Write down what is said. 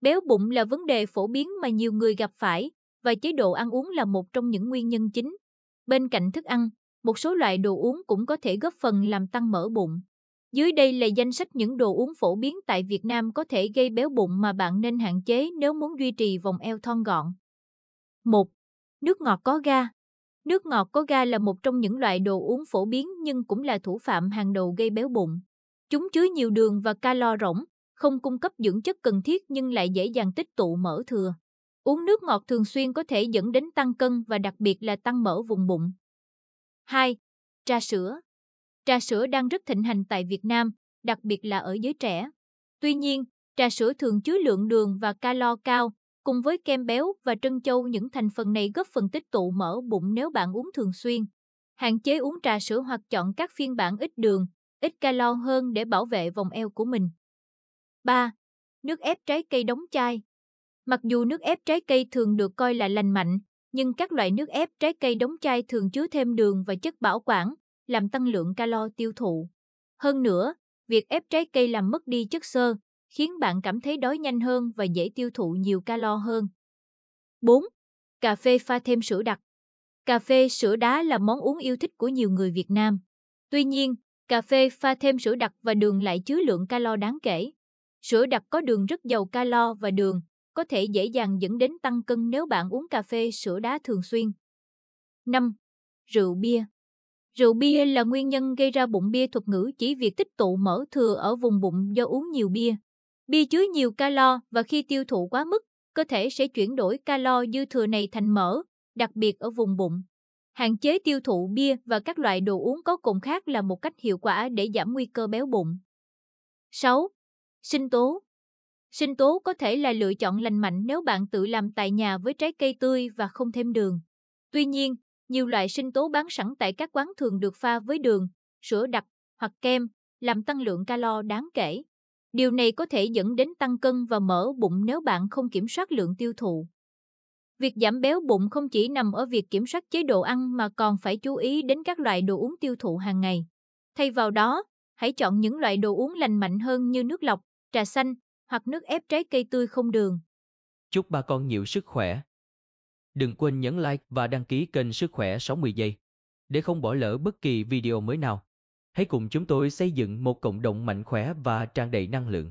Béo bụng là vấn đề phổ biến mà nhiều người gặp phải và chế độ ăn uống là một trong những nguyên nhân chính. Bên cạnh thức ăn, một số loại đồ uống cũng có thể góp phần làm tăng mỡ bụng. Dưới đây là danh sách những đồ uống phổ biến tại Việt Nam có thể gây béo bụng mà bạn nên hạn chế nếu muốn duy trì vòng eo thon gọn. 1. Nước ngọt có ga Nước ngọt có ga là một trong những loại đồ uống phổ biến nhưng cũng là thủ phạm hàng đầu gây béo bụng. Chúng chứa nhiều đường và calo rỗng, không cung cấp dưỡng chất cần thiết nhưng lại dễ dàng tích tụ mỡ thừa. Uống nước ngọt thường xuyên có thể dẫn đến tăng cân và đặc biệt là tăng mỡ vùng bụng. 2. Trà sữa Trà sữa đang rất thịnh hành tại Việt Nam, đặc biệt là ở giới trẻ. Tuy nhiên, trà sữa thường chứa lượng đường và calo cao, cùng với kem béo và trân châu những thành phần này góp phần tích tụ mỡ bụng nếu bạn uống thường xuyên. Hạn chế uống trà sữa hoặc chọn các phiên bản ít đường, ít calo hơn để bảo vệ vòng eo của mình. 3. Nước ép trái cây đóng chai Mặc dù nước ép trái cây thường được coi là lành mạnh, nhưng các loại nước ép trái cây đóng chai thường chứa thêm đường và chất bảo quản, làm tăng lượng calo tiêu thụ. Hơn nữa, việc ép trái cây làm mất đi chất xơ, khiến bạn cảm thấy đói nhanh hơn và dễ tiêu thụ nhiều calo hơn. 4. Cà phê pha thêm sữa đặc Cà phê sữa đá là món uống yêu thích của nhiều người Việt Nam. Tuy nhiên, cà phê pha thêm sữa đặc và đường lại chứa lượng calo đáng kể. Sữa đặc có đường rất giàu calo và đường, có thể dễ dàng dẫn đến tăng cân nếu bạn uống cà phê sữa đá thường xuyên. 5. Rượu bia Rượu bia là nguyên nhân gây ra bụng bia thuật ngữ chỉ việc tích tụ mỡ thừa ở vùng bụng do uống nhiều bia. Bia chứa nhiều calo và khi tiêu thụ quá mức, cơ thể sẽ chuyển đổi calo dư thừa này thành mỡ, đặc biệt ở vùng bụng. Hạn chế tiêu thụ bia và các loại đồ uống có cồn khác là một cách hiệu quả để giảm nguy cơ béo bụng. 6. Sinh tố Sinh tố có thể là lựa chọn lành mạnh nếu bạn tự làm tại nhà với trái cây tươi và không thêm đường. Tuy nhiên, nhiều loại sinh tố bán sẵn tại các quán thường được pha với đường, sữa đặc hoặc kem, làm tăng lượng calo đáng kể. Điều này có thể dẫn đến tăng cân và mỡ bụng nếu bạn không kiểm soát lượng tiêu thụ. Việc giảm béo bụng không chỉ nằm ở việc kiểm soát chế độ ăn mà còn phải chú ý đến các loại đồ uống tiêu thụ hàng ngày. Thay vào đó, hãy chọn những loại đồ uống lành mạnh hơn như nước lọc, trà xanh hoặc nước ép trái cây tươi không đường. Chúc bà con nhiều sức khỏe. Đừng quên nhấn like và đăng ký kênh Sức khỏe 60 giây để không bỏ lỡ bất kỳ video mới nào. Hãy cùng chúng tôi xây dựng một cộng đồng mạnh khỏe và tràn đầy năng lượng.